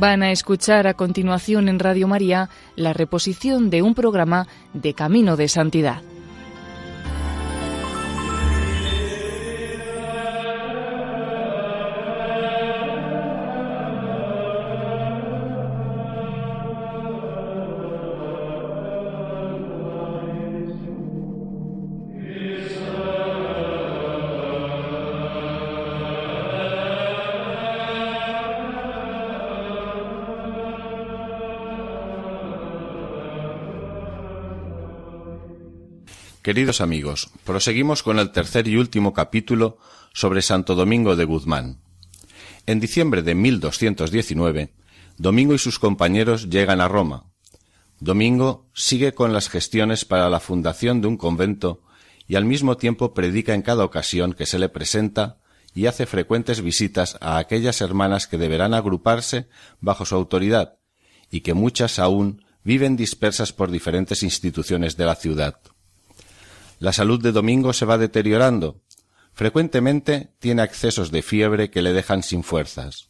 Van a escuchar a continuación en Radio María la reposición de un programa de Camino de Santidad. Queridos amigos, proseguimos con el tercer y último capítulo sobre Santo Domingo de Guzmán. En diciembre de 1219, Domingo y sus compañeros llegan a Roma. Domingo sigue con las gestiones para la fundación de un convento y al mismo tiempo predica en cada ocasión que se le presenta y hace frecuentes visitas a aquellas hermanas que deberán agruparse bajo su autoridad y que muchas aún viven dispersas por diferentes instituciones de la ciudad. La salud de Domingo se va deteriorando. Frecuentemente tiene accesos de fiebre que le dejan sin fuerzas.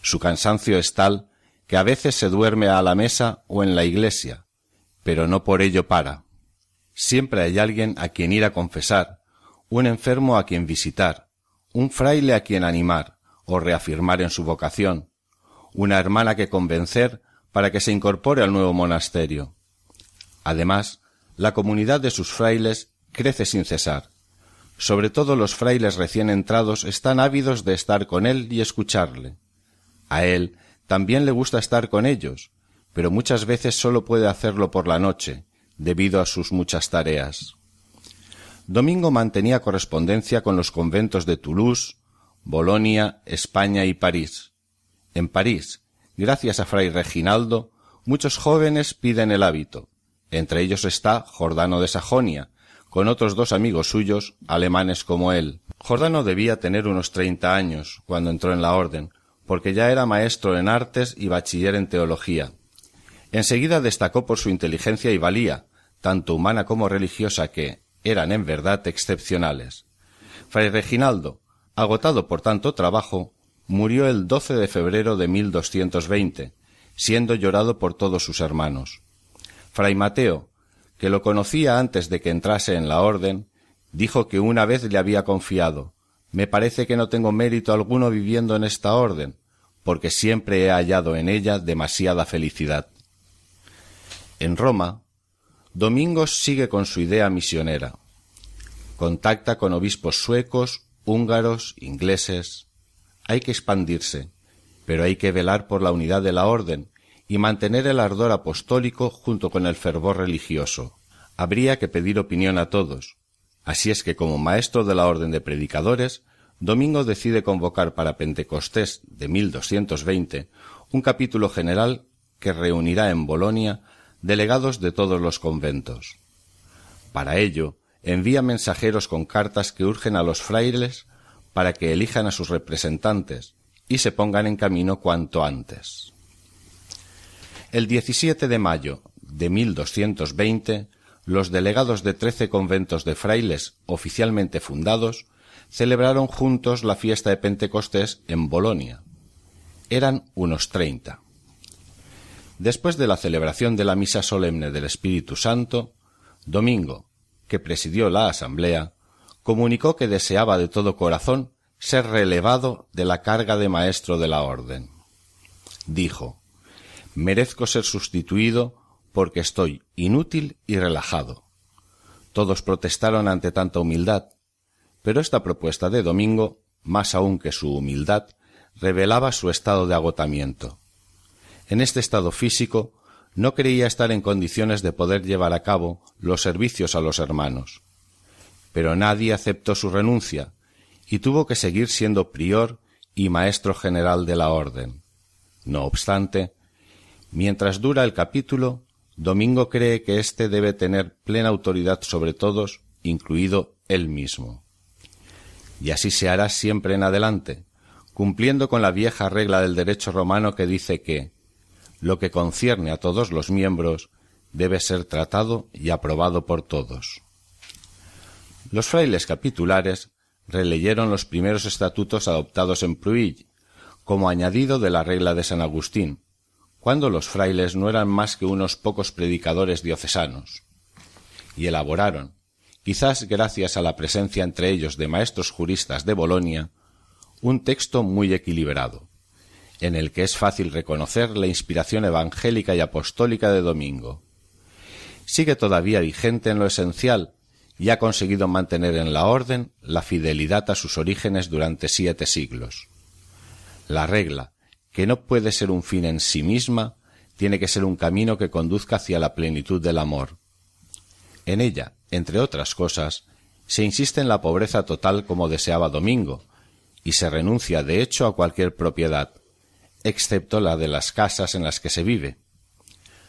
Su cansancio es tal que a veces se duerme a la mesa o en la iglesia, pero no por ello para. Siempre hay alguien a quien ir a confesar, un enfermo a quien visitar, un fraile a quien animar o reafirmar en su vocación, una hermana que convencer para que se incorpore al nuevo monasterio. Además, la comunidad de sus frailes crece sin cesar. Sobre todo los frailes recién entrados están ávidos de estar con él y escucharle. A él también le gusta estar con ellos, pero muchas veces sólo puede hacerlo por la noche, debido a sus muchas tareas. Domingo mantenía correspondencia con los conventos de Toulouse, Bolonia, España y París. En París, gracias a Fray Reginaldo, muchos jóvenes piden el hábito. Entre ellos está Jordano de Sajonia, con otros dos amigos suyos, alemanes como él. Jordano debía tener unos treinta años cuando entró en la orden, porque ya era maestro en artes y bachiller en teología. Enseguida destacó por su inteligencia y valía, tanto humana como religiosa, que eran en verdad excepcionales. Fray Reginaldo, agotado por tanto trabajo, murió el 12 de febrero de 1220, siendo llorado por todos sus hermanos. Fray Mateo, que lo conocía antes de que entrase en la orden, dijo que una vez le había confiado Me parece que no tengo mérito alguno viviendo en esta orden, porque siempre he hallado en ella demasiada felicidad. En Roma, Domingos sigue con su idea misionera. Contacta con obispos suecos, húngaros, ingleses. Hay que expandirse, pero hay que velar por la unidad de la orden y mantener el ardor apostólico junto con el fervor religioso. Habría que pedir opinión a todos. Así es que como maestro de la Orden de Predicadores, Domingo decide convocar para Pentecostés de 1220 un capítulo general que reunirá en Bolonia delegados de todos los conventos. Para ello, envía mensajeros con cartas que urgen a los frailes para que elijan a sus representantes y se pongan en camino cuanto antes. El 17 de mayo de 1220, los delegados de trece conventos de frailes oficialmente fundados celebraron juntos la fiesta de Pentecostés en Bolonia. Eran unos treinta. Después de la celebración de la misa solemne del Espíritu Santo, Domingo, que presidió la asamblea, comunicó que deseaba de todo corazón ser relevado de la carga de maestro de la orden. Dijo merezco ser sustituido porque estoy inútil y relajado. Todos protestaron ante tanta humildad, pero esta propuesta de Domingo, más aún que su humildad, revelaba su estado de agotamiento. En este estado físico no creía estar en condiciones de poder llevar a cabo los servicios a los hermanos. Pero nadie aceptó su renuncia, y tuvo que seguir siendo prior y maestro general de la orden. No obstante, Mientras dura el capítulo, Domingo cree que éste debe tener plena autoridad sobre todos, incluido él mismo. Y así se hará siempre en adelante, cumpliendo con la vieja regla del derecho romano que dice que lo que concierne a todos los miembros debe ser tratado y aprobado por todos. Los frailes capitulares releyeron los primeros estatutos adoptados en Pruill, como añadido de la regla de San Agustín, cuando los frailes no eran más que unos pocos predicadores diocesanos, y elaboraron, quizás gracias a la presencia entre ellos de maestros juristas de Bolonia, un texto muy equilibrado, en el que es fácil reconocer la inspiración evangélica y apostólica de Domingo. Sigue todavía vigente en lo esencial y ha conseguido mantener en la orden la fidelidad a sus orígenes durante siete siglos. La regla, que no puede ser un fin en sí misma, tiene que ser un camino que conduzca hacia la plenitud del amor. En ella, entre otras cosas, se insiste en la pobreza total como deseaba Domingo, y se renuncia de hecho a cualquier propiedad, excepto la de las casas en las que se vive.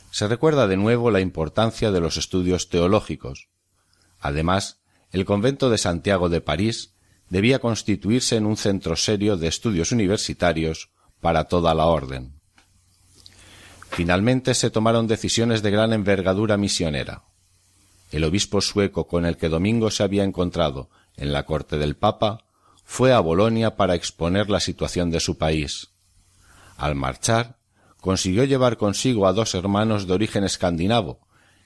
Se recuerda de nuevo la importancia de los estudios teológicos. Además, el convento de Santiago de París debía constituirse en un centro serio de estudios universitarios para toda la orden. Finalmente se tomaron decisiones de gran envergadura misionera. El obispo sueco con el que Domingo se había encontrado en la corte del Papa fue a Bolonia para exponer la situación de su país. Al marchar, consiguió llevar consigo a dos hermanos de origen escandinavo,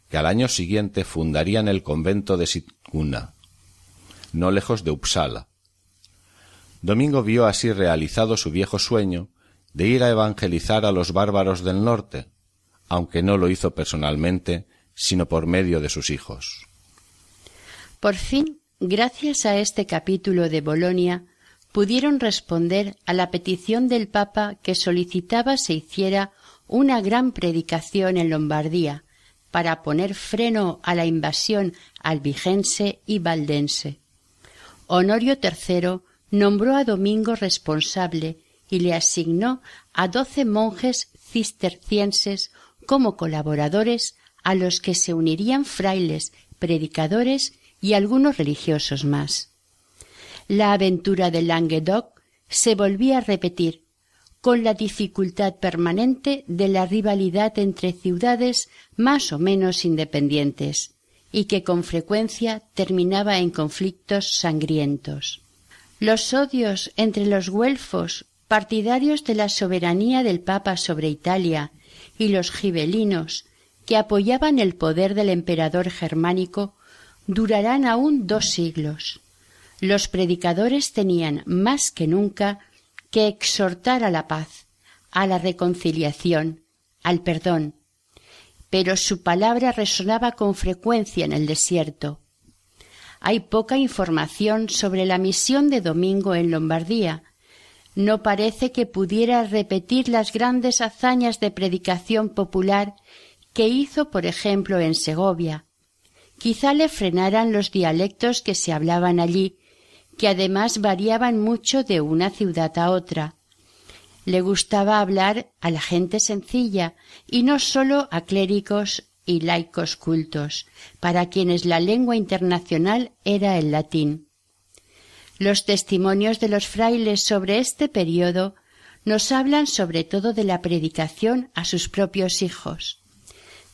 que al año siguiente fundarían el convento de Sitcuna, no lejos de Uppsala. Domingo vio así realizado su viejo sueño de ir a evangelizar a los bárbaros del norte, aunque no lo hizo personalmente, sino por medio de sus hijos. Por fin, gracias a este capítulo de Bolonia, pudieron responder a la petición del Papa que solicitaba se hiciera una gran predicación en Lombardía para poner freno a la invasión albigense y valdense. Honorio III nombró a Domingo responsable y le asignó a doce monjes cistercienses como colaboradores a los que se unirían frailes, predicadores y algunos religiosos más. La aventura de Languedoc se volvía a repetir, con la dificultad permanente de la rivalidad entre ciudades más o menos independientes, y que con frecuencia terminaba en conflictos sangrientos. Los odios entre los güelfos partidarios de la soberanía del Papa sobre Italia, y los gibelinos, que apoyaban el poder del emperador germánico, durarán aún dos siglos. Los predicadores tenían más que nunca que exhortar a la paz, a la reconciliación, al perdón, pero su palabra resonaba con frecuencia en el desierto. Hay poca información sobre la misión de Domingo en Lombardía, no parece que pudiera repetir las grandes hazañas de predicación popular que hizo, por ejemplo, en Segovia. Quizá le frenaran los dialectos que se hablaban allí, que además variaban mucho de una ciudad a otra. Le gustaba hablar a la gente sencilla y no sólo a clérigos y laicos cultos, para quienes la lengua internacional era el latín. Los testimonios de los frailes sobre este periodo nos hablan sobre todo de la predicación a sus propios hijos.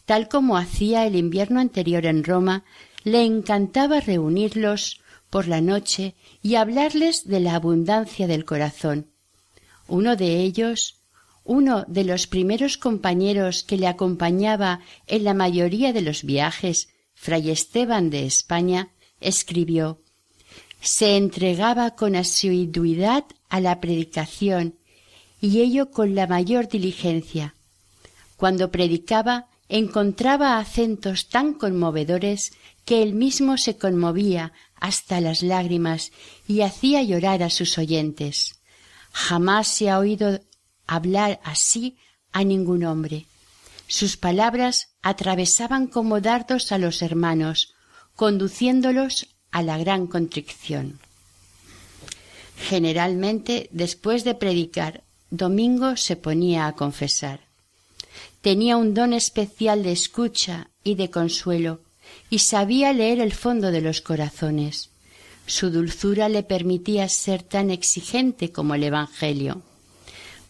Tal como hacía el invierno anterior en Roma, le encantaba reunirlos por la noche y hablarles de la abundancia del corazón. Uno de ellos, uno de los primeros compañeros que le acompañaba en la mayoría de los viajes, fray Esteban de España, escribió se entregaba con asiduidad a la predicación y ello con la mayor diligencia. Cuando predicaba encontraba acentos tan conmovedores que él mismo se conmovía hasta las lágrimas y hacía llorar a sus oyentes. Jamás se ha oído hablar así a ningún hombre. Sus palabras atravesaban como dardos a los hermanos, conduciéndolos a la gran contrición. Generalmente, después de predicar, Domingo se ponía a confesar. Tenía un don especial de escucha y de consuelo, y sabía leer el fondo de los corazones. Su dulzura le permitía ser tan exigente como el Evangelio,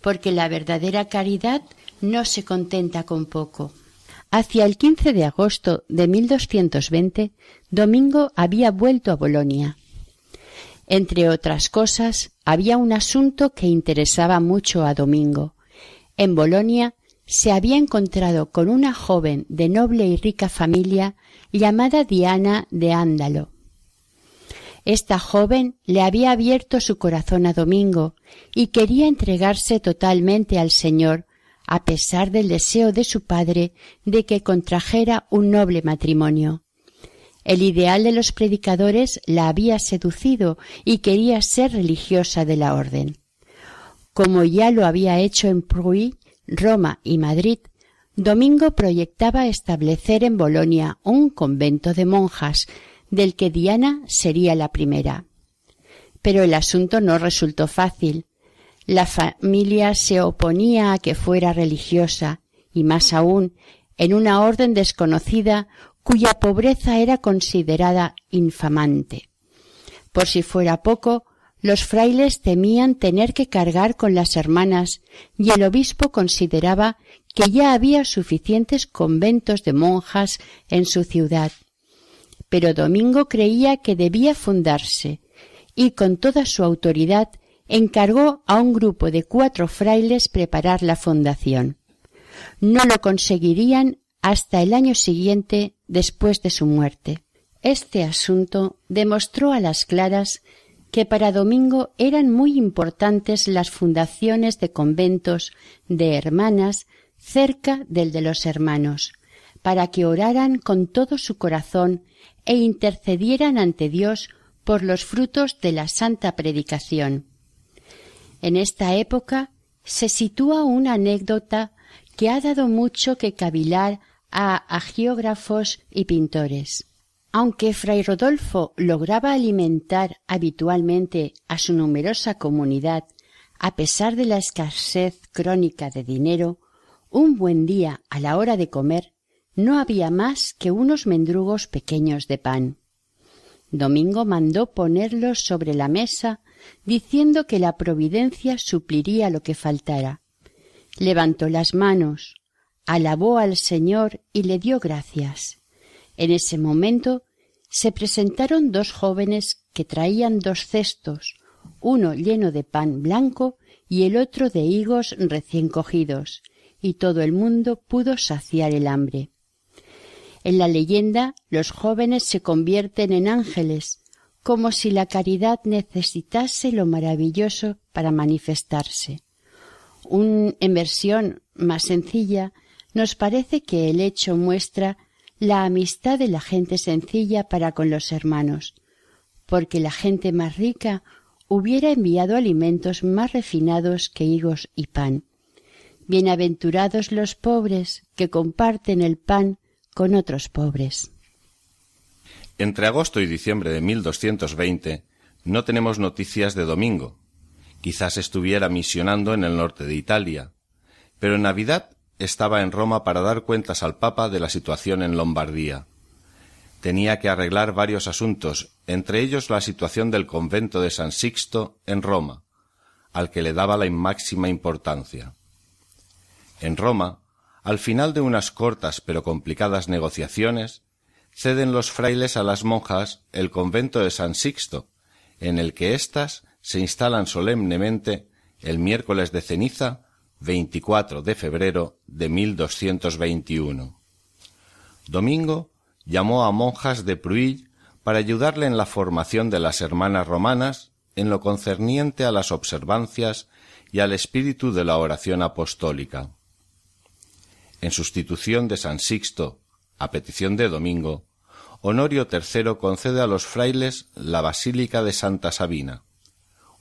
porque la verdadera caridad no se contenta con poco. Hacia el 15 de agosto de 1220, Domingo había vuelto a Bolonia. Entre otras cosas, había un asunto que interesaba mucho a Domingo. En Bolonia se había encontrado con una joven de noble y rica familia llamada Diana de Ándalo. Esta joven le había abierto su corazón a Domingo y quería entregarse totalmente al Señor a pesar del deseo de su padre de que contrajera un noble matrimonio. El ideal de los predicadores la había seducido y quería ser religiosa de la orden. Como ya lo había hecho en Pruy, Roma y Madrid, Domingo proyectaba establecer en Bolonia un convento de monjas, del que Diana sería la primera. Pero el asunto no resultó fácil, la familia se oponía a que fuera religiosa, y más aún, en una orden desconocida cuya pobreza era considerada infamante. Por si fuera poco, los frailes temían tener que cargar con las hermanas y el obispo consideraba que ya había suficientes conventos de monjas en su ciudad. Pero Domingo creía que debía fundarse y con toda su autoridad encargó a un grupo de cuatro frailes preparar la fundación. No lo conseguirían hasta el año siguiente después de su muerte. Este asunto demostró a las claras que para Domingo eran muy importantes las fundaciones de conventos de hermanas cerca del de los hermanos, para que oraran con todo su corazón e intercedieran ante Dios por los frutos de la santa predicación. En esta época se sitúa una anécdota que ha dado mucho que cavilar a agiógrafos y pintores. Aunque Fray Rodolfo lograba alimentar habitualmente a su numerosa comunidad, a pesar de la escasez crónica de dinero, un buen día a la hora de comer no había más que unos mendrugos pequeños de pan. Domingo mandó ponerlos sobre la mesa diciendo que la providencia supliría lo que faltara. Levantó las manos, alabó al Señor y le dio gracias. En ese momento se presentaron dos jóvenes que traían dos cestos, uno lleno de pan blanco y el otro de higos recién cogidos, y todo el mundo pudo saciar el hambre. En la leyenda los jóvenes se convierten en ángeles como si la caridad necesitase lo maravilloso para manifestarse. Un, en versión más sencilla, nos parece que el hecho muestra la amistad de la gente sencilla para con los hermanos, porque la gente más rica hubiera enviado alimentos más refinados que higos y pan. Bienaventurados los pobres que comparten el pan con otros pobres. Entre agosto y diciembre de 1220 no tenemos noticias de Domingo. Quizás estuviera misionando en el norte de Italia. Pero en Navidad estaba en Roma para dar cuentas al Papa de la situación en Lombardía. Tenía que arreglar varios asuntos, entre ellos la situación del convento de San Sixto en Roma, al que le daba la máxima importancia. En Roma, al final de unas cortas pero complicadas negociaciones, ceden los frailes a las monjas el convento de San Sixto, en el que éstas se instalan solemnemente el miércoles de ceniza 24 de febrero de 1221. Domingo llamó a monjas de Pruill para ayudarle en la formación de las hermanas romanas en lo concerniente a las observancias y al espíritu de la oración apostólica. En sustitución de San Sixto a petición de Domingo, Honorio III concede a los frailes la Basílica de Santa Sabina,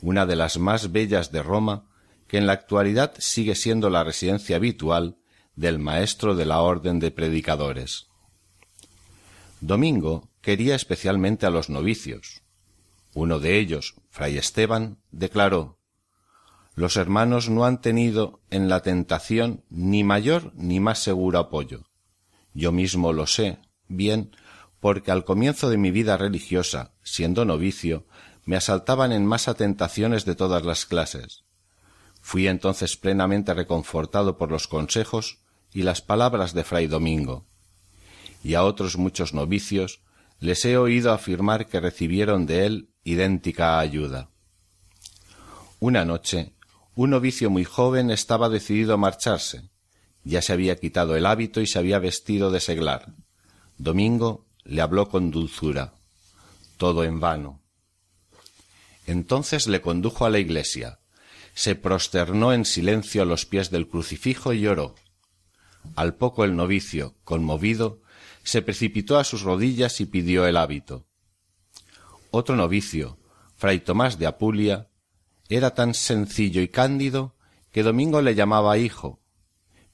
una de las más bellas de Roma, que en la actualidad sigue siendo la residencia habitual del maestro de la Orden de Predicadores. Domingo quería especialmente a los novicios. Uno de ellos, fray Esteban, declaró Los hermanos no han tenido en la tentación ni mayor ni más seguro apoyo yo mismo lo sé, bien, porque al comienzo de mi vida religiosa, siendo novicio, me asaltaban en masa tentaciones de todas las clases. Fui entonces plenamente reconfortado por los consejos y las palabras de fray Domingo. Y a otros muchos novicios les he oído afirmar que recibieron de él idéntica ayuda. Una noche, un novicio muy joven estaba decidido a marcharse, ya se había quitado el hábito y se había vestido de seglar. Domingo le habló con dulzura. Todo en vano. Entonces le condujo a la iglesia. Se prosternó en silencio a los pies del crucifijo y lloró. Al poco el novicio, conmovido, se precipitó a sus rodillas y pidió el hábito. Otro novicio, fray Tomás de Apulia, era tan sencillo y cándido que Domingo le llamaba hijo,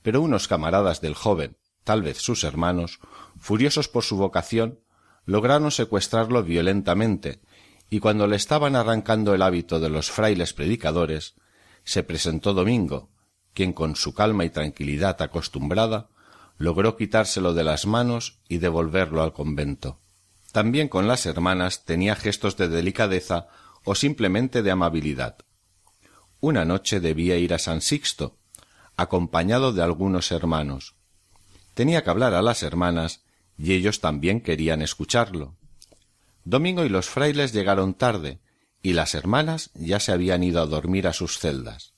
pero unos camaradas del joven, tal vez sus hermanos, furiosos por su vocación, lograron secuestrarlo violentamente, y cuando le estaban arrancando el hábito de los frailes predicadores, se presentó Domingo, quien con su calma y tranquilidad acostumbrada, logró quitárselo de las manos y devolverlo al convento. También con las hermanas tenía gestos de delicadeza o simplemente de amabilidad. Una noche debía ir a San Sixto, acompañado de algunos hermanos. Tenía que hablar a las hermanas y ellos también querían escucharlo. Domingo y los frailes llegaron tarde y las hermanas ya se habían ido a dormir a sus celdas.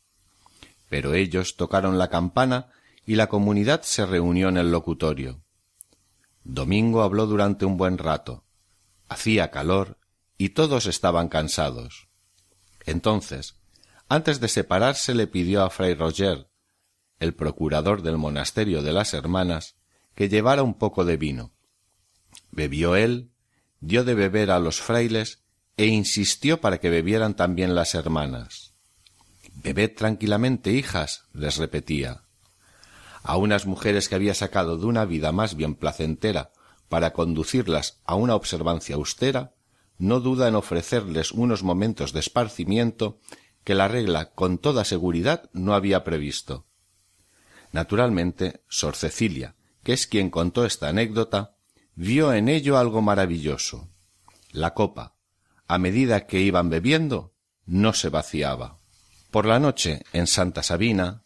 Pero ellos tocaron la campana y la comunidad se reunió en el locutorio. Domingo habló durante un buen rato. Hacía calor y todos estaban cansados. Entonces, antes de separarse, le pidió a Fray Roger el procurador del monasterio de las hermanas, que llevara un poco de vino. Bebió él, dio de beber a los frailes e insistió para que bebieran también las hermanas. Bebed tranquilamente, hijas, les repetía. A unas mujeres que había sacado de una vida más bien placentera para conducirlas a una observancia austera, no duda en ofrecerles unos momentos de esparcimiento que la regla con toda seguridad no había previsto. Naturalmente, Sor Cecilia, que es quien contó esta anécdota, vio en ello algo maravilloso. La copa, a medida que iban bebiendo, no se vaciaba. Por la noche, en Santa Sabina,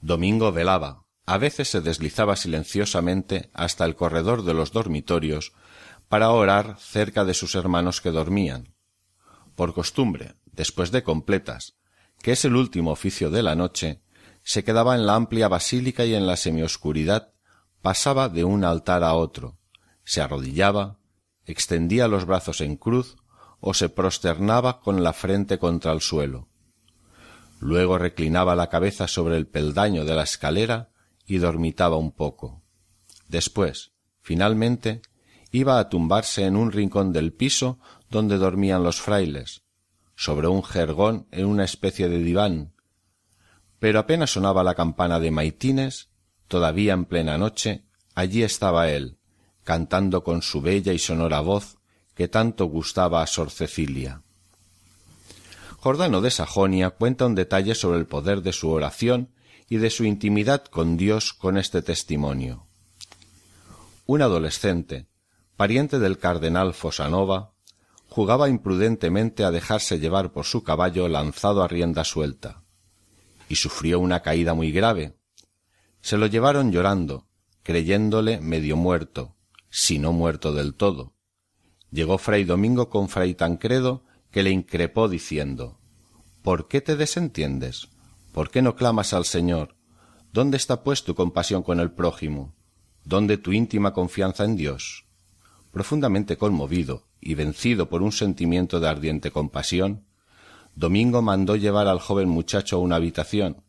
Domingo velaba. A veces se deslizaba silenciosamente hasta el corredor de los dormitorios para orar cerca de sus hermanos que dormían. Por costumbre, después de completas, que es el último oficio de la noche, se quedaba en la amplia basílica y en la semioscuridad pasaba de un altar a otro, se arrodillaba, extendía los brazos en cruz o se prosternaba con la frente contra el suelo. Luego reclinaba la cabeza sobre el peldaño de la escalera y dormitaba un poco. Después, finalmente, iba a tumbarse en un rincón del piso donde dormían los frailes, sobre un jergón en una especie de diván, pero apenas sonaba la campana de Maitines, todavía en plena noche, allí estaba él, cantando con su bella y sonora voz que tanto gustaba a Sor Cecilia. Jordano de Sajonia cuenta un detalle sobre el poder de su oración y de su intimidad con Dios con este testimonio. Un adolescente, pariente del cardenal Fosanova, jugaba imprudentemente a dejarse llevar por su caballo lanzado a rienda suelta y sufrió una caída muy grave. Se lo llevaron llorando, creyéndole medio muerto, si no muerto del todo. Llegó fray Domingo con fray Tancredo, que le increpó diciendo ¿Por qué te desentiendes? ¿Por qué no clamas al Señor? ¿Dónde está pues tu compasión con el prójimo? ¿Dónde tu íntima confianza en Dios? Profundamente conmovido y vencido por un sentimiento de ardiente compasión, Domingo mandó llevar al joven muchacho a una habitación,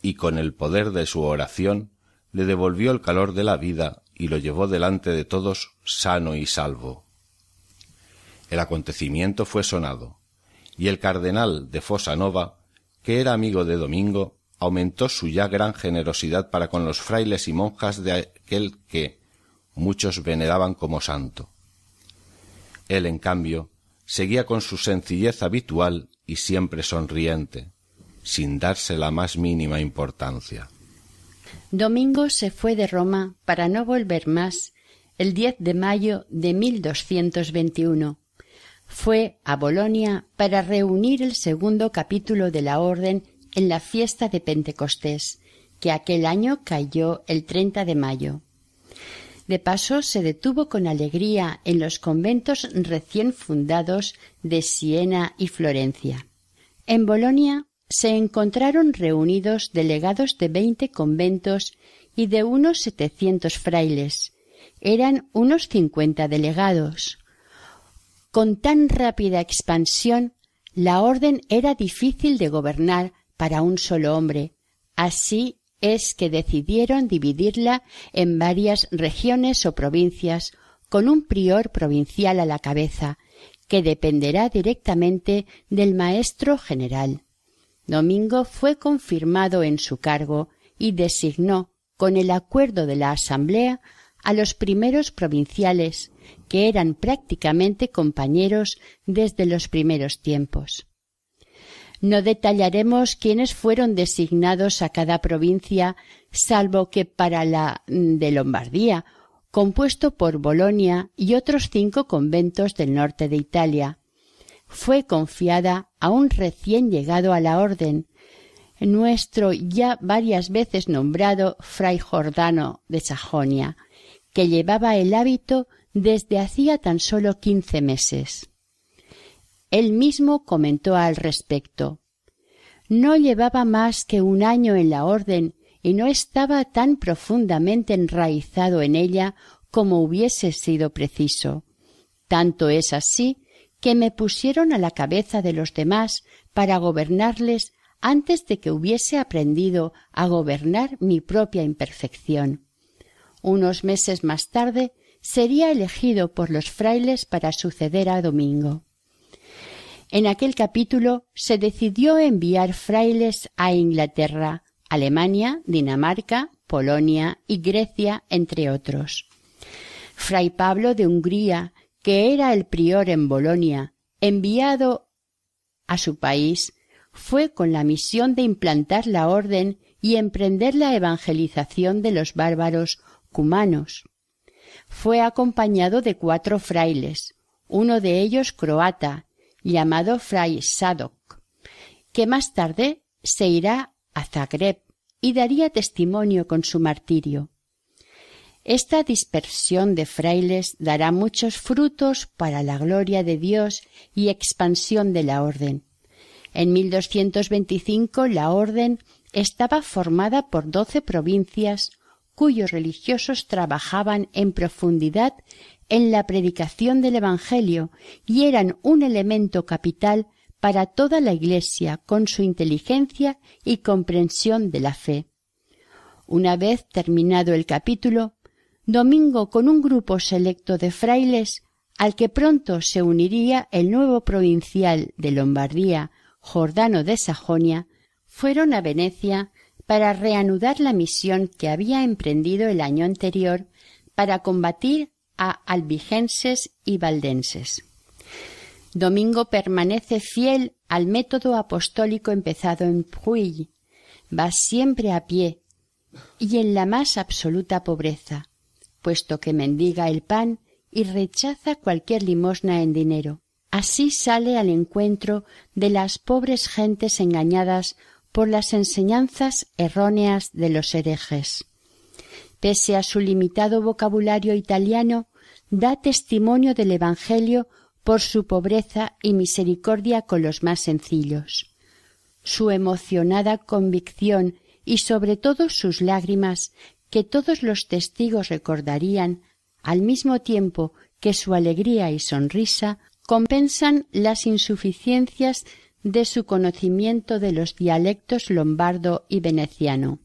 y con el poder de su oración le devolvió el calor de la vida y lo llevó delante de todos sano y salvo. El acontecimiento fue sonado, y el cardenal de Nova, que era amigo de Domingo, aumentó su ya gran generosidad para con los frailes y monjas de aquel que muchos veneraban como santo. Él, en cambio, seguía con su sencillez habitual y siempre sonriente, sin darse la más mínima importancia. Domingo se fue de Roma para no volver más el 10 de mayo de 1221. Fue a Bolonia para reunir el segundo capítulo de la orden en la fiesta de Pentecostés, que aquel año cayó el 30 de mayo. De paso, se detuvo con alegría en los conventos recién fundados de Siena y Florencia. En Bolonia se encontraron reunidos delegados de veinte conventos y de unos setecientos frailes. Eran unos cincuenta delegados. Con tan rápida expansión, la orden era difícil de gobernar para un solo hombre. Así es que decidieron dividirla en varias regiones o provincias con un prior provincial a la cabeza, que dependerá directamente del maestro general. Domingo fue confirmado en su cargo y designó, con el acuerdo de la Asamblea, a los primeros provinciales, que eran prácticamente compañeros desde los primeros tiempos. No detallaremos quiénes fueron designados a cada provincia, salvo que para la mm, de Lombardía, compuesto por Bolonia y otros cinco conventos del norte de Italia. Fue confiada a un recién llegado a la orden, nuestro ya varias veces nombrado Fray Jordano de Sajonia, que llevaba el hábito desde hacía tan solo quince meses. Él mismo comentó al respecto. No llevaba más que un año en la orden y no estaba tan profundamente enraizado en ella como hubiese sido preciso. Tanto es así que me pusieron a la cabeza de los demás para gobernarles antes de que hubiese aprendido a gobernar mi propia imperfección. Unos meses más tarde sería elegido por los frailes para suceder a Domingo. En aquel capítulo se decidió enviar frailes a Inglaterra, Alemania, Dinamarca, Polonia y Grecia, entre otros. Fray Pablo de Hungría, que era el prior en Bolonia, enviado a su país, fue con la misión de implantar la orden y emprender la evangelización de los bárbaros cumanos. Fue acompañado de cuatro frailes, uno de ellos croata, llamado Fray Sadoc, que más tarde se irá a Zagreb y daría testimonio con su martirio. Esta dispersión de frailes dará muchos frutos para la gloria de Dios y expansión de la orden. En 1225 la orden estaba formada por doce provincias cuyos religiosos trabajaban en profundidad en la predicación del Evangelio y eran un elemento capital para toda la Iglesia con su inteligencia y comprensión de la fe. Una vez terminado el capítulo, Domingo con un grupo selecto de frailes al que pronto se uniría el nuevo provincial de Lombardía, Jordano de Sajonia, fueron a Venecia para reanudar la misión que había emprendido el año anterior para combatir a albigenses y valdenses. Domingo permanece fiel al método apostólico empezado en Puy, va siempre a pie y en la más absoluta pobreza, puesto que mendiga el pan y rechaza cualquier limosna en dinero. Así sale al encuentro de las pobres gentes engañadas por las enseñanzas erróneas de los herejes pese a su limitado vocabulario italiano, da testimonio del Evangelio por su pobreza y misericordia con los más sencillos. Su emocionada convicción y sobre todo sus lágrimas, que todos los testigos recordarían, al mismo tiempo que su alegría y sonrisa compensan las insuficiencias de su conocimiento de los dialectos lombardo y veneciano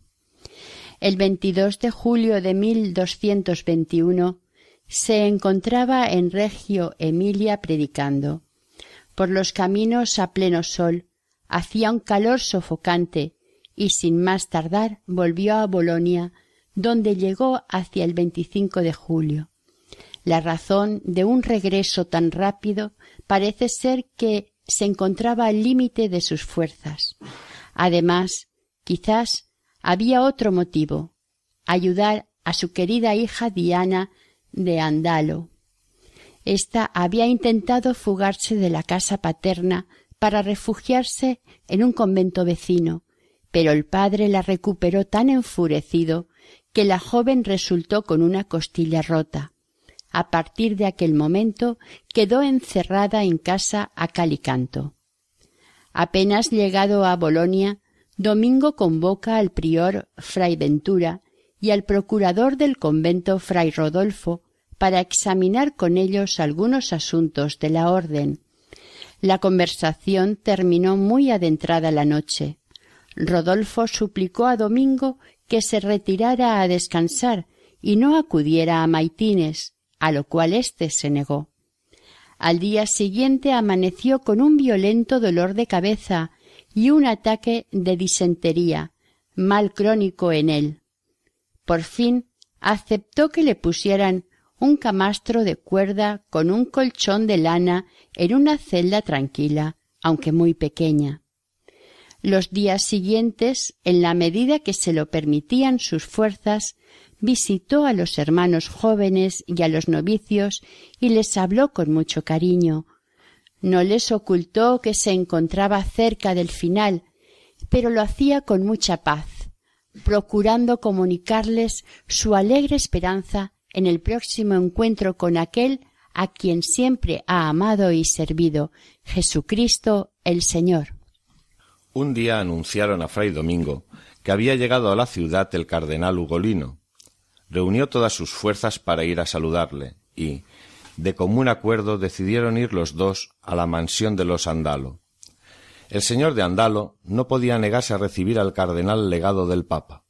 el 22 de julio de 1221 se encontraba en Regio Emilia predicando. Por los caminos a pleno sol hacía un calor sofocante y sin más tardar volvió a Bolonia, donde llegó hacia el 25 de julio. La razón de un regreso tan rápido parece ser que se encontraba al límite de sus fuerzas. Además, quizás había otro motivo ayudar a su querida hija Diana de Andalo. Esta había intentado fugarse de la casa paterna para refugiarse en un convento vecino, pero el padre la recuperó tan enfurecido que la joven resultó con una costilla rota. A partir de aquel momento quedó encerrada en casa a calicanto. Apenas llegado a Bolonia, Domingo convoca al prior Fray Ventura y al procurador del convento Fray Rodolfo para examinar con ellos algunos asuntos de la orden. La conversación terminó muy adentrada la noche. Rodolfo suplicó a Domingo que se retirara a descansar y no acudiera a Maitines, a lo cual éste se negó. Al día siguiente amaneció con un violento dolor de cabeza y un ataque de disentería, mal crónico en él. Por fin aceptó que le pusieran un camastro de cuerda con un colchón de lana en una celda tranquila, aunque muy pequeña. Los días siguientes, en la medida que se lo permitían sus fuerzas, visitó a los hermanos jóvenes y a los novicios y les habló con mucho cariño, no les ocultó que se encontraba cerca del final, pero lo hacía con mucha paz, procurando comunicarles su alegre esperanza en el próximo encuentro con aquel a quien siempre ha amado y servido, Jesucristo el Señor. Un día anunciaron a Fray Domingo que había llegado a la ciudad el cardenal Ugolino. Reunió todas sus fuerzas para ir a saludarle y, de común acuerdo decidieron ir los dos a la mansión de los Andalo. El señor de Andalo no podía negarse a recibir al cardenal legado del Papa.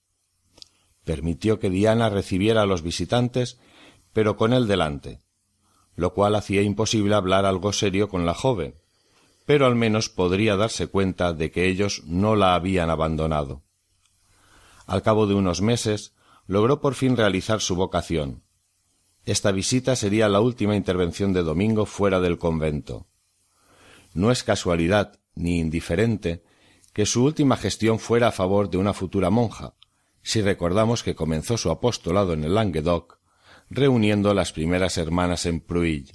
Permitió que Diana recibiera a los visitantes, pero con él delante, lo cual hacía imposible hablar algo serio con la joven, pero al menos podría darse cuenta de que ellos no la habían abandonado. Al cabo de unos meses, logró por fin realizar su vocación, esta visita sería la última intervención de Domingo fuera del convento. No es casualidad ni indiferente que su última gestión fuera a favor de una futura monja, si recordamos que comenzó su apostolado en el Languedoc, reuniendo las primeras hermanas en Pruill.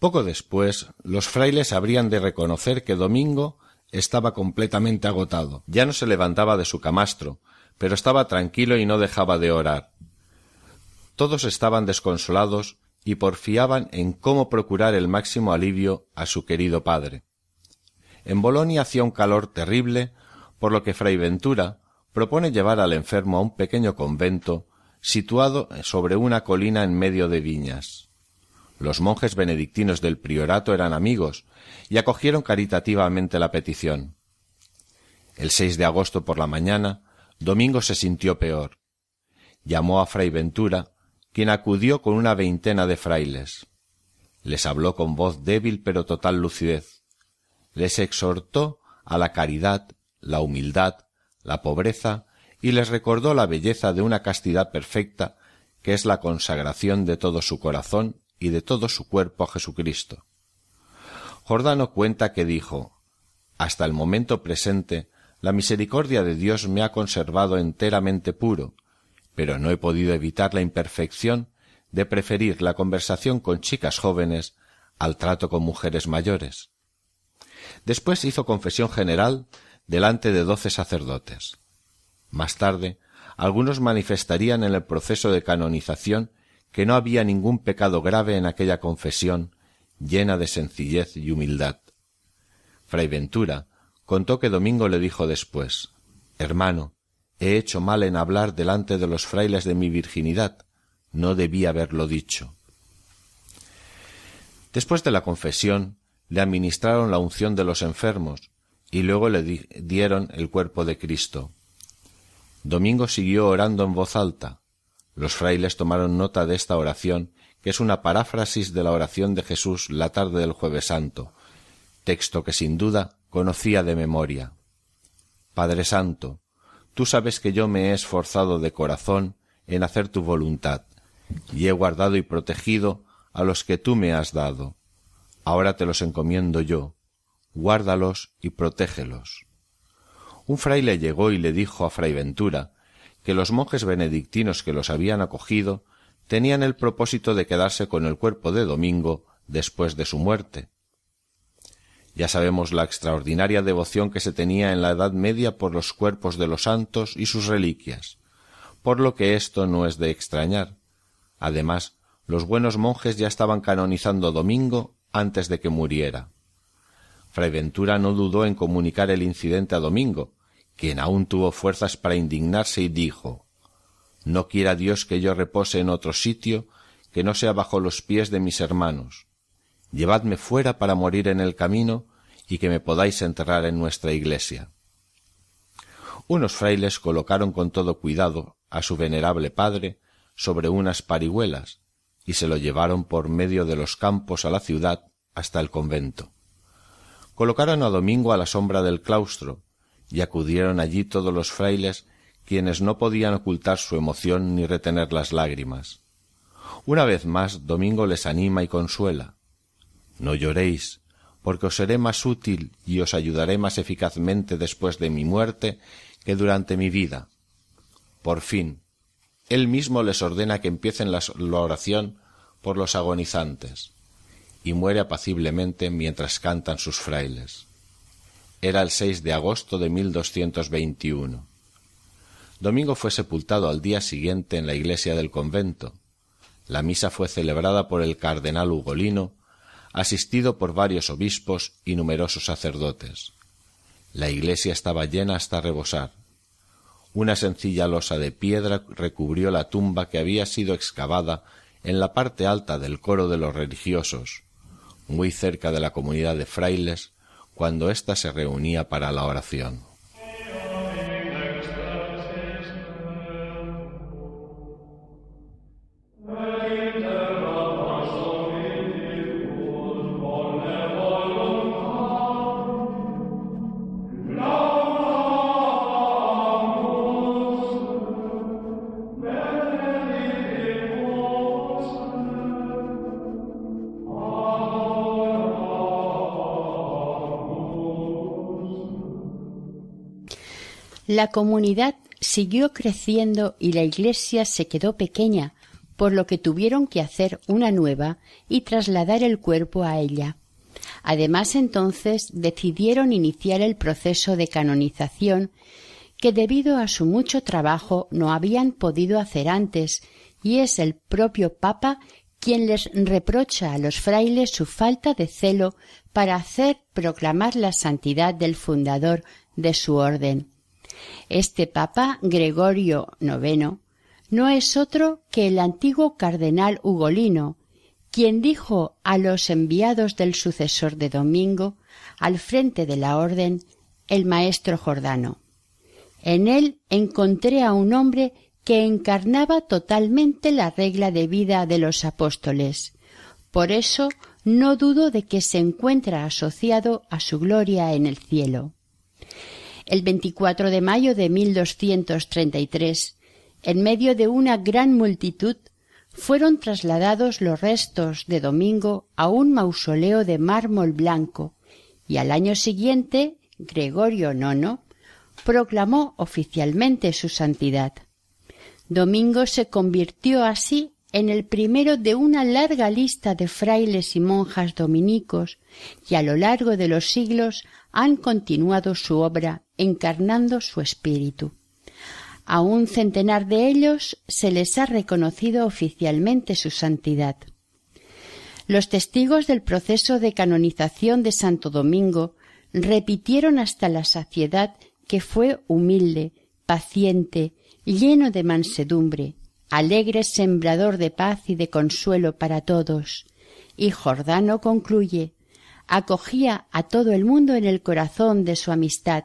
Poco después, los frailes habrían de reconocer que Domingo estaba completamente agotado. Ya no se levantaba de su camastro, pero estaba tranquilo y no dejaba de orar todos estaban desconsolados y porfiaban en cómo procurar el máximo alivio a su querido padre. En Bolonia hacía un calor terrible, por lo que Fray Ventura propone llevar al enfermo a un pequeño convento situado sobre una colina en medio de viñas. Los monjes benedictinos del priorato eran amigos y acogieron caritativamente la petición. El 6 de agosto por la mañana, Domingo se sintió peor. Llamó a Fray Ventura quien acudió con una veintena de frailes. Les habló con voz débil pero total lucidez. Les exhortó a la caridad, la humildad, la pobreza, y les recordó la belleza de una castidad perfecta, que es la consagración de todo su corazón y de todo su cuerpo a Jesucristo. Jordano cuenta que dijo Hasta el momento presente, la misericordia de Dios me ha conservado enteramente puro, pero no he podido evitar la imperfección de preferir la conversación con chicas jóvenes al trato con mujeres mayores. Después hizo confesión general delante de doce sacerdotes. Más tarde, algunos manifestarían en el proceso de canonización que no había ningún pecado grave en aquella confesión llena de sencillez y humildad. Fray Ventura contó que Domingo le dijo después Hermano, he hecho mal en hablar delante de los frailes de mi virginidad. No debía haberlo dicho. Después de la confesión, le administraron la unción de los enfermos y luego le dieron el cuerpo de Cristo. Domingo siguió orando en voz alta. Los frailes tomaron nota de esta oración, que es una paráfrasis de la oración de Jesús la tarde del jueves santo, texto que sin duda conocía de memoria. Padre Santo, Tú sabes que yo me he esforzado de corazón en hacer tu voluntad, y he guardado y protegido a los que tú me has dado. Ahora te los encomiendo yo. Guárdalos y protégelos. Un fraile llegó y le dijo a Fray Ventura que los monjes benedictinos que los habían acogido tenían el propósito de quedarse con el cuerpo de Domingo después de su muerte, ya sabemos la extraordinaria devoción que se tenía en la Edad Media por los cuerpos de los santos y sus reliquias, por lo que esto no es de extrañar. Además, los buenos monjes ya estaban canonizando Domingo antes de que muriera. Fray Ventura no dudó en comunicar el incidente a Domingo, quien aún tuvo fuerzas para indignarse y dijo No quiera Dios que yo repose en otro sitio que no sea bajo los pies de mis hermanos, llevadme fuera para morir en el camino y que me podáis enterrar en nuestra iglesia. Unos frailes colocaron con todo cuidado a su venerable padre sobre unas parihuelas y se lo llevaron por medio de los campos a la ciudad hasta el convento. Colocaron a Domingo a la sombra del claustro y acudieron allí todos los frailes quienes no podían ocultar su emoción ni retener las lágrimas. Una vez más Domingo les anima y consuela, no lloréis, porque os seré más útil y os ayudaré más eficazmente después de mi muerte que durante mi vida. Por fin, él mismo les ordena que empiecen la oración por los agonizantes, y muere apaciblemente mientras cantan sus frailes. Era el 6 de agosto de 1221. Domingo fue sepultado al día siguiente en la iglesia del convento. La misa fue celebrada por el cardenal ugolino asistido por varios obispos y numerosos sacerdotes. La iglesia estaba llena hasta rebosar. Una sencilla losa de piedra recubrió la tumba que había sido excavada en la parte alta del coro de los religiosos, muy cerca de la comunidad de frailes, cuando ésta se reunía para la oración. La comunidad siguió creciendo y la iglesia se quedó pequeña, por lo que tuvieron que hacer una nueva y trasladar el cuerpo a ella. Además, entonces decidieron iniciar el proceso de canonización que debido a su mucho trabajo no habían podido hacer antes, y es el propio Papa quien les reprocha a los frailes su falta de celo para hacer proclamar la santidad del fundador de su orden. Este Papa, Gregorio IX, no es otro que el antiguo cardenal ugolino, quien dijo a los enviados del sucesor de Domingo, al frente de la orden, el maestro Jordano. En él encontré a un hombre que encarnaba totalmente la regla de vida de los apóstoles. Por eso no dudo de que se encuentra asociado a su gloria en el cielo el 24 de mayo de tres, en medio de una gran multitud, fueron trasladados los restos de Domingo a un mausoleo de mármol blanco y al año siguiente Gregorio IX proclamó oficialmente su santidad. Domingo se convirtió así en el primero de una larga lista de frailes y monjas dominicos que a lo largo de los siglos han continuado su obra encarnando su espíritu. A un centenar de ellos se les ha reconocido oficialmente su santidad. Los testigos del proceso de canonización de Santo Domingo repitieron hasta la saciedad que fue humilde, paciente, lleno de mansedumbre, alegre sembrador de paz y de consuelo para todos. Y Jordano concluye acogía a todo el mundo en el corazón de su amistad,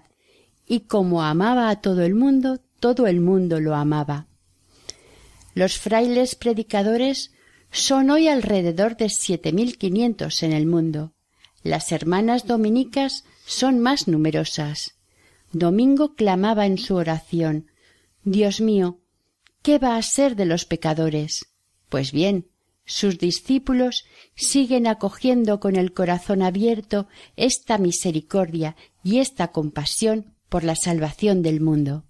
y como amaba a todo el mundo, todo el mundo lo amaba. Los frailes predicadores son hoy alrededor de siete mil quinientos en el mundo. Las hermanas dominicas son más numerosas. Domingo clamaba en su oración Dios mío, ¿qué va a ser de los pecadores? Pues bien, sus discípulos siguen acogiendo con el corazón abierto esta misericordia y esta compasión por la salvación del mundo.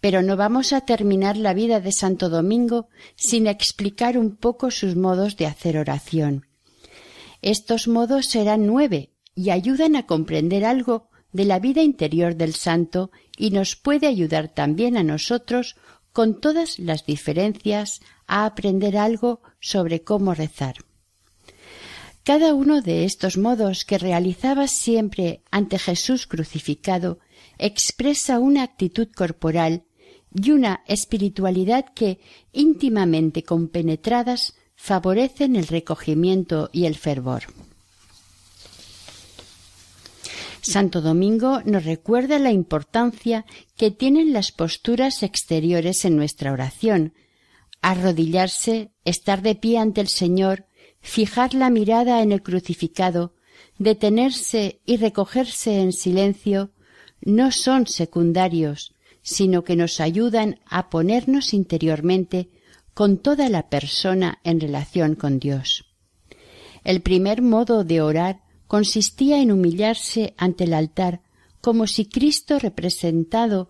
Pero no vamos a terminar la vida de Santo Domingo sin explicar un poco sus modos de hacer oración. Estos modos serán nueve y ayudan a comprender algo de la vida interior del santo y nos puede ayudar también a nosotros con todas las diferencias, a aprender algo sobre cómo rezar. Cada uno de estos modos que realizaba siempre ante Jesús crucificado expresa una actitud corporal y una espiritualidad que, íntimamente compenetradas, favorecen el recogimiento y el fervor. Santo Domingo nos recuerda la importancia que tienen las posturas exteriores en nuestra oración, arrodillarse, estar de pie ante el Señor, fijar la mirada en el crucificado, detenerse y recogerse en silencio, no son secundarios, sino que nos ayudan a ponernos interiormente con toda la persona en relación con Dios. El primer modo de orar consistía en humillarse ante el altar como si Cristo representado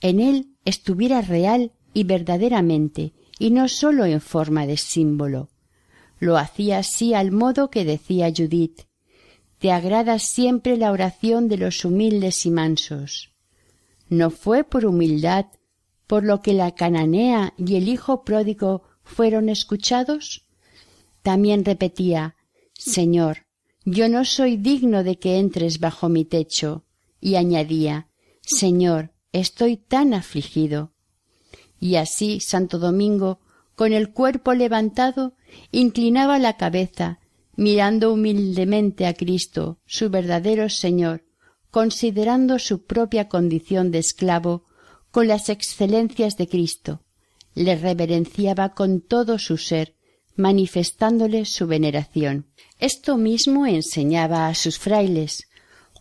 en él estuviera real y verdaderamente, y no sólo en forma de símbolo. Lo hacía así al modo que decía Judith Te agrada siempre la oración de los humildes y mansos. No fue por humildad por lo que la cananea y el hijo pródigo fueron escuchados? También repetía Señor, yo no soy digno de que entres bajo mi techo. Y añadía Señor, estoy tan afligido. Y así Santo Domingo, con el cuerpo levantado, inclinaba la cabeza, mirando humildemente a Cristo, su verdadero Señor, considerando su propia condición de esclavo con las excelencias de Cristo. Le reverenciaba con todo su ser, manifestándole su veneración. Esto mismo enseñaba a sus frailes,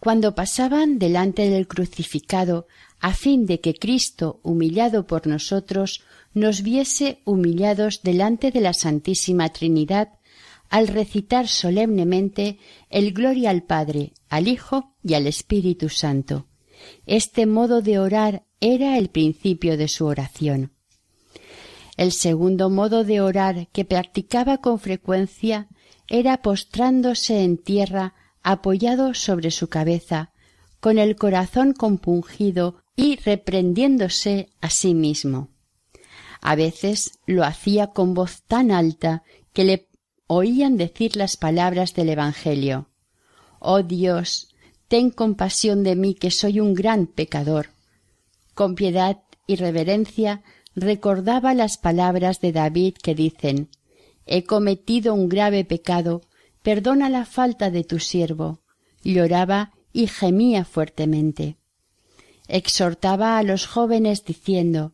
cuando pasaban delante del crucificado, a fin de que Cristo, humillado por nosotros, nos viese humillados delante de la Santísima Trinidad, al recitar solemnemente el Gloria al Padre, al Hijo y al Espíritu Santo. Este modo de orar era el principio de su oración. El segundo modo de orar que practicaba con frecuencia era postrándose en tierra apoyado sobre su cabeza, con el corazón compungido y reprendiéndose a sí mismo. A veces lo hacía con voz tan alta que le oían decir las palabras del Evangelio. Oh Dios, ten compasión de mí que soy un gran pecador. Con piedad y reverencia recordaba las palabras de David que dicen He cometido un grave pecado perdona la falta de tu siervo. Lloraba y gemía fuertemente. Exhortaba a los jóvenes diciendo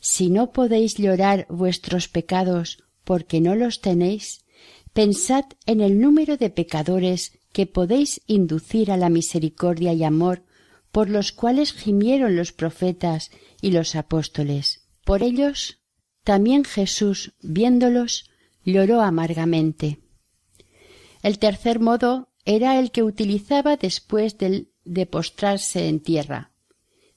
Si no podéis llorar vuestros pecados porque no los tenéis, pensad en el número de pecadores que podéis inducir a la misericordia y amor por los cuales gimieron los profetas y los apóstoles. Por ellos también Jesús, viéndolos, lloró amargamente. El tercer modo era el que utilizaba después de, de postrarse en tierra.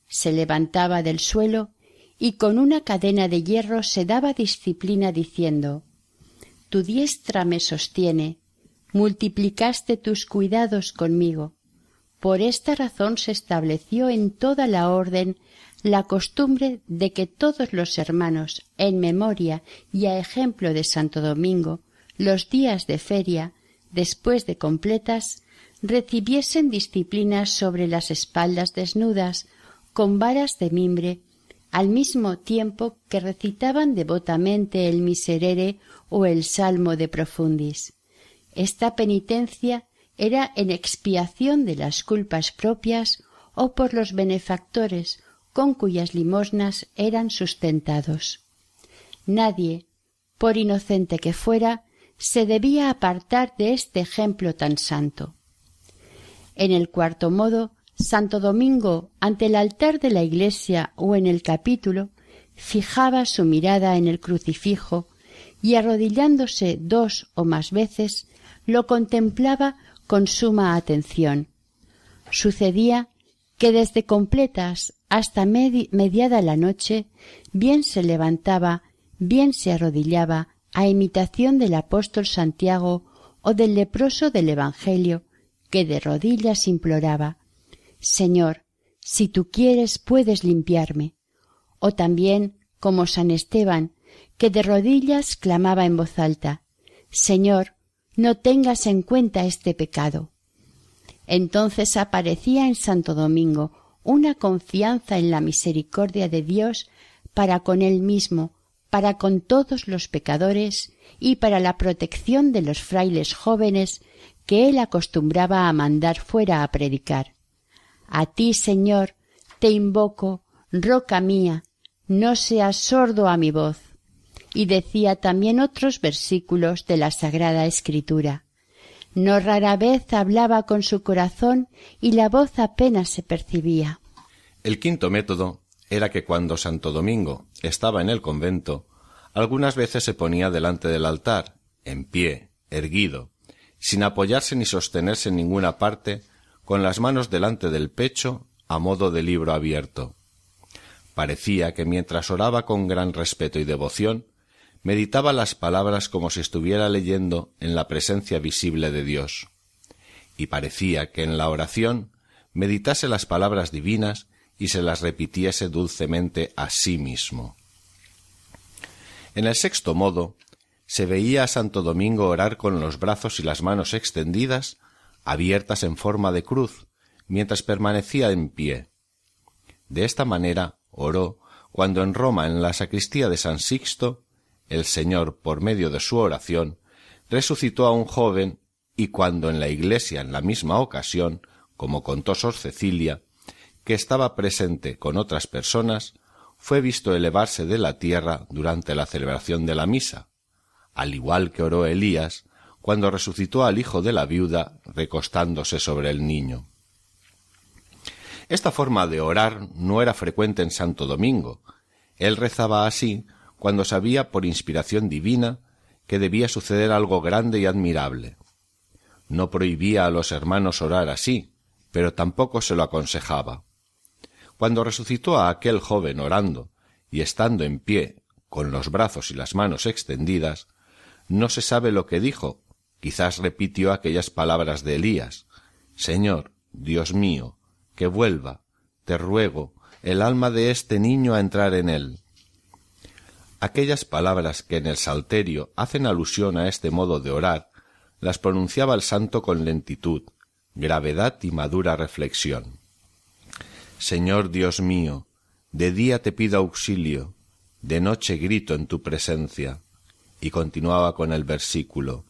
Se levantaba del suelo y con una cadena de hierro se daba disciplina diciendo Tu diestra me sostiene, multiplicaste tus cuidados conmigo. Por esta razón se estableció en toda la orden la costumbre de que todos los hermanos, en memoria y a ejemplo de Santo Domingo, los días de feria, después de completas, recibiesen disciplinas sobre las espaldas desnudas con varas de mimbre, al mismo tiempo que recitaban devotamente el miserere o el salmo de profundis. Esta penitencia era en expiación de las culpas propias o por los benefactores con cuyas limosnas eran sustentados. Nadie, por inocente que fuera, se debía apartar de este ejemplo tan santo. En el cuarto modo, Santo Domingo, ante el altar de la iglesia o en el capítulo, fijaba su mirada en el crucifijo y arrodillándose dos o más veces, lo contemplaba con suma atención. Sucedía que desde completas hasta mediada la noche, bien se levantaba, bien se arrodillaba, a imitación del apóstol Santiago o del leproso del Evangelio, que de rodillas imploraba Señor, si tú quieres puedes limpiarme. O también como San Esteban, que de rodillas clamaba en voz alta Señor, no tengas en cuenta este pecado. Entonces aparecía en Santo Domingo una confianza en la misericordia de Dios para con él mismo, para con todos los pecadores y para la protección de los frailes jóvenes que él acostumbraba a mandar fuera a predicar. A ti, Señor, te invoco, roca mía, no seas sordo a mi voz. Y decía también otros versículos de la Sagrada Escritura. No rara vez hablaba con su corazón y la voz apenas se percibía. El quinto método era que cuando Santo Domingo estaba en el convento, algunas veces se ponía delante del altar, en pie, erguido, sin apoyarse ni sostenerse en ninguna parte, con las manos delante del pecho, a modo de libro abierto. Parecía que mientras oraba con gran respeto y devoción, meditaba las palabras como si estuviera leyendo en la presencia visible de Dios. Y parecía que en la oración meditase las palabras divinas y se las repitiese dulcemente a sí mismo. En el sexto modo, se veía a Santo Domingo orar con los brazos y las manos extendidas, abiertas en forma de cruz, mientras permanecía en pie. De esta manera oró cuando en Roma, en la sacristía de San Sixto, el Señor, por medio de su oración, resucitó a un joven y cuando en la iglesia, en la misma ocasión, como contó Sor Cecilia, que estaba presente con otras personas, fue visto elevarse de la tierra durante la celebración de la misa, al igual que oró Elías cuando resucitó al hijo de la viuda recostándose sobre el niño. Esta forma de orar no era frecuente en Santo Domingo. Él rezaba así cuando sabía por inspiración divina que debía suceder algo grande y admirable. No prohibía a los hermanos orar así, pero tampoco se lo aconsejaba. Cuando resucitó a aquel joven orando y estando en pie, con los brazos y las manos extendidas, no se sabe lo que dijo, quizás repitió aquellas palabras de Elías Señor, Dios mío, que vuelva, te ruego, el alma de este niño a entrar en él. Aquellas palabras que en el Salterio hacen alusión a este modo de orar, las pronunciaba el santo con lentitud, gravedad y madura reflexión. Señor Dios mío, de día te pido auxilio, de noche grito en tu presencia. Y continuaba con el versículo,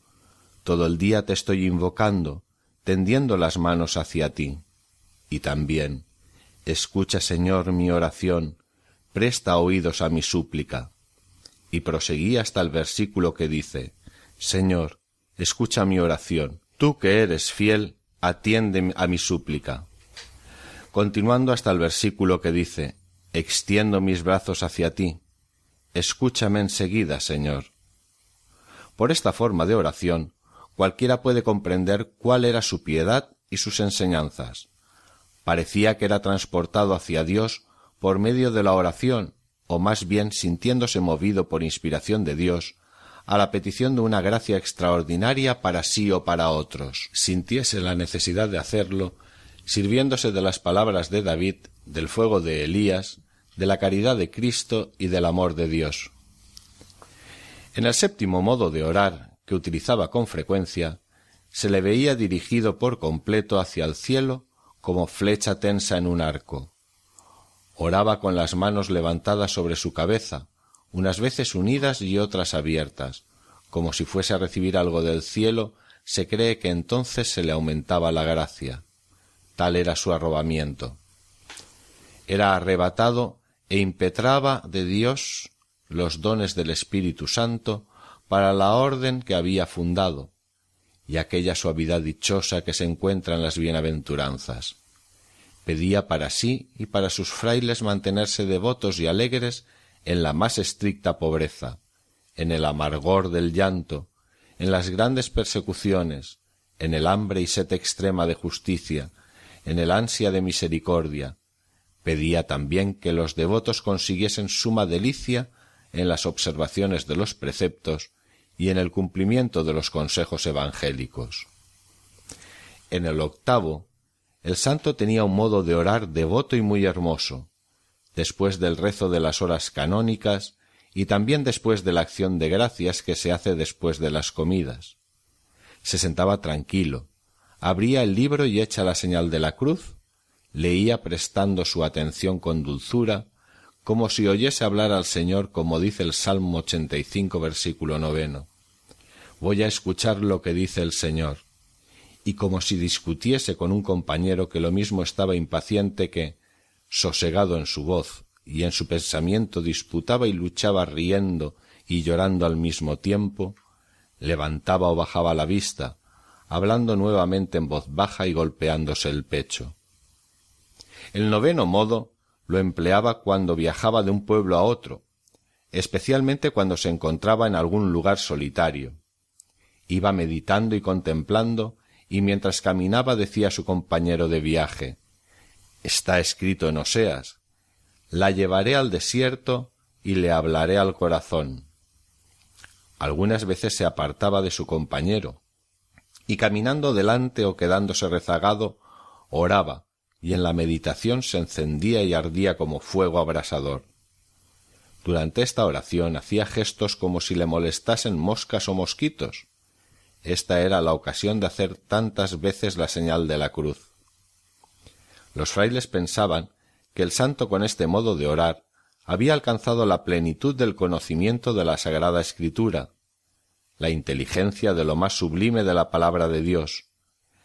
todo el día te estoy invocando, tendiendo las manos hacia ti. Y también, escucha, Señor, mi oración, presta oídos a mi súplica. Y proseguí hasta el versículo que dice, Señor, escucha mi oración, tú que eres fiel, atiende a mi súplica continuando hasta el versículo que dice, Extiendo mis brazos hacia ti. Escúchame enseguida, Señor. Por esta forma de oración, cualquiera puede comprender cuál era su piedad y sus enseñanzas. Parecía que era transportado hacia Dios por medio de la oración, o más bien sintiéndose movido por inspiración de Dios, a la petición de una gracia extraordinaria para sí o para otros. Sintiese la necesidad de hacerlo sirviéndose de las palabras de David, del fuego de Elías, de la caridad de Cristo y del amor de Dios. En el séptimo modo de orar, que utilizaba con frecuencia, se le veía dirigido por completo hacia el cielo como flecha tensa en un arco. Oraba con las manos levantadas sobre su cabeza, unas veces unidas y otras abiertas, como si fuese a recibir algo del cielo, se cree que entonces se le aumentaba la gracia tal era su arrobamiento. Era arrebatado e impetraba de Dios los dones del Espíritu Santo para la orden que había fundado, y aquella suavidad dichosa que se encuentra en las bienaventuranzas. Pedía para sí y para sus frailes mantenerse devotos y alegres en la más estricta pobreza, en el amargor del llanto, en las grandes persecuciones, en el hambre y sete extrema de justicia, en el ansia de misericordia. Pedía también que los devotos consiguiesen suma delicia en las observaciones de los preceptos y en el cumplimiento de los consejos evangélicos. En el octavo, el santo tenía un modo de orar devoto y muy hermoso, después del rezo de las horas canónicas y también después de la acción de gracias que se hace después de las comidas. Se sentaba tranquilo, abría el libro y hecha la señal de la cruz, leía prestando su atención con dulzura, como si oyese hablar al Señor, como dice el Salmo 85, versículo noveno. Voy a escuchar lo que dice el Señor. Y como si discutiese con un compañero que lo mismo estaba impaciente que, sosegado en su voz y en su pensamiento, disputaba y luchaba riendo y llorando al mismo tiempo, levantaba o bajaba la vista, hablando nuevamente en voz baja y golpeándose el pecho. El noveno modo lo empleaba cuando viajaba de un pueblo a otro, especialmente cuando se encontraba en algún lugar solitario. Iba meditando y contemplando, y mientras caminaba decía a su compañero de viaje Está escrito en Oseas La llevaré al desierto y le hablaré al corazón. Algunas veces se apartaba de su compañero, y caminando delante o quedándose rezagado, oraba, y en la meditación se encendía y ardía como fuego abrasador. Durante esta oración hacía gestos como si le molestasen moscas o mosquitos. Esta era la ocasión de hacer tantas veces la señal de la cruz. Los frailes pensaban que el santo con este modo de orar había alcanzado la plenitud del conocimiento de la Sagrada Escritura, la inteligencia de lo más sublime de la palabra de Dios,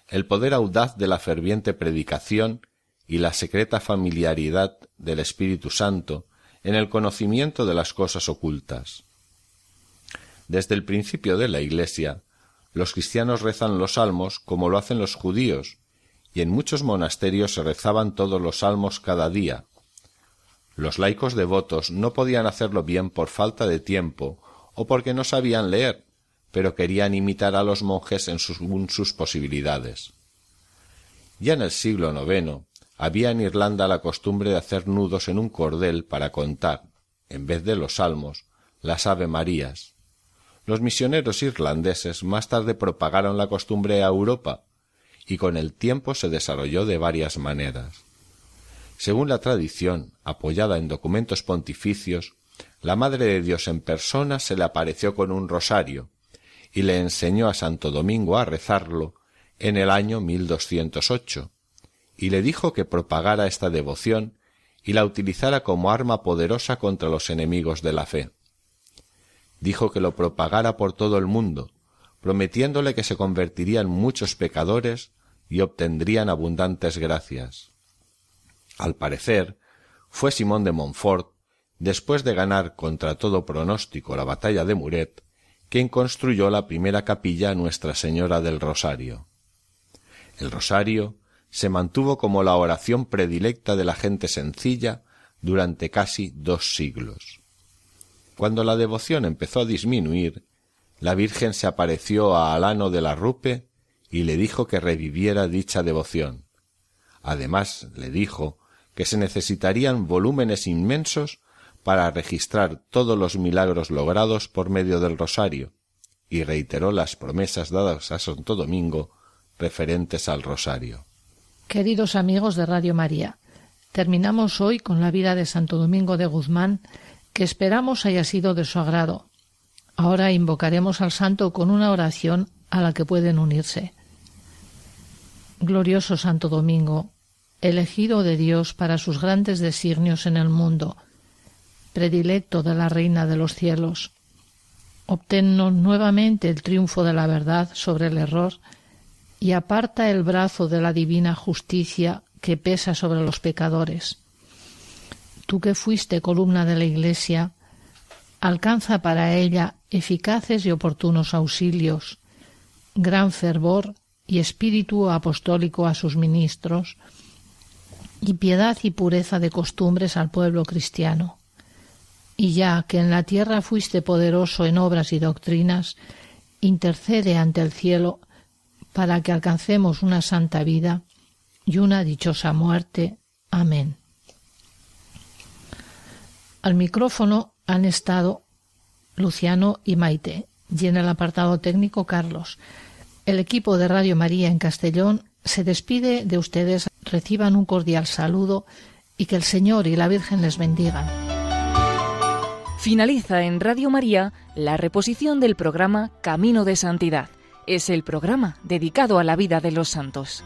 el poder audaz de la ferviente predicación y la secreta familiaridad del Espíritu Santo en el conocimiento de las cosas ocultas. Desde el principio de la Iglesia, los cristianos rezan los salmos como lo hacen los judíos, y en muchos monasterios se rezaban todos los salmos cada día. Los laicos devotos no podían hacerlo bien por falta de tiempo o porque no sabían leer, pero querían imitar a los monjes en sus posibilidades. Ya en el siglo IX había en Irlanda la costumbre de hacer nudos en un cordel para contar, en vez de los salmos, las Ave Marías. Los misioneros irlandeses más tarde propagaron la costumbre a Europa y con el tiempo se desarrolló de varias maneras. Según la tradición, apoyada en documentos pontificios, la Madre de Dios en persona se le apareció con un rosario, y le enseñó a Santo Domingo a rezarlo en el año 1208, y le dijo que propagara esta devoción y la utilizara como arma poderosa contra los enemigos de la fe. Dijo que lo propagara por todo el mundo, prometiéndole que se convertirían muchos pecadores y obtendrían abundantes gracias. Al parecer, fue Simón de Montfort, después de ganar contra todo pronóstico la batalla de Muret, quien construyó la primera capilla Nuestra Señora del Rosario. El Rosario se mantuvo como la oración predilecta de la gente sencilla durante casi dos siglos. Cuando la devoción empezó a disminuir, la Virgen se apareció a Alano de la Rupe y le dijo que reviviera dicha devoción. Además, le dijo que se necesitarían volúmenes inmensos para registrar todos los milagros logrados por medio del rosario, y reiteró las promesas dadas a Santo Domingo referentes al rosario. Queridos amigos de Radio María, terminamos hoy con la vida de Santo Domingo de Guzmán, que esperamos haya sido de su agrado. Ahora invocaremos al santo con una oración a la que pueden unirse. Glorioso Santo Domingo, elegido de Dios para sus grandes designios en el mundo, predilecto de la Reina de los cielos. Obténnos nuevamente el triunfo de la verdad sobre el error y aparta el brazo de la divina justicia que pesa sobre los pecadores. Tú que fuiste columna de la Iglesia, alcanza para ella eficaces y oportunos auxilios, gran fervor y espíritu apostólico a sus ministros, y piedad y pureza de costumbres al pueblo cristiano. Y ya que en la tierra fuiste poderoso en obras y doctrinas, intercede ante el cielo para que alcancemos una santa vida y una dichosa muerte. Amén. Al micrófono han estado Luciano y Maite, y en el apartado técnico Carlos. El equipo de Radio María en Castellón se despide de ustedes. Reciban un cordial saludo y que el Señor y la Virgen les bendigan. Finaliza en Radio María la reposición del programa Camino de Santidad. Es el programa dedicado a la vida de los santos.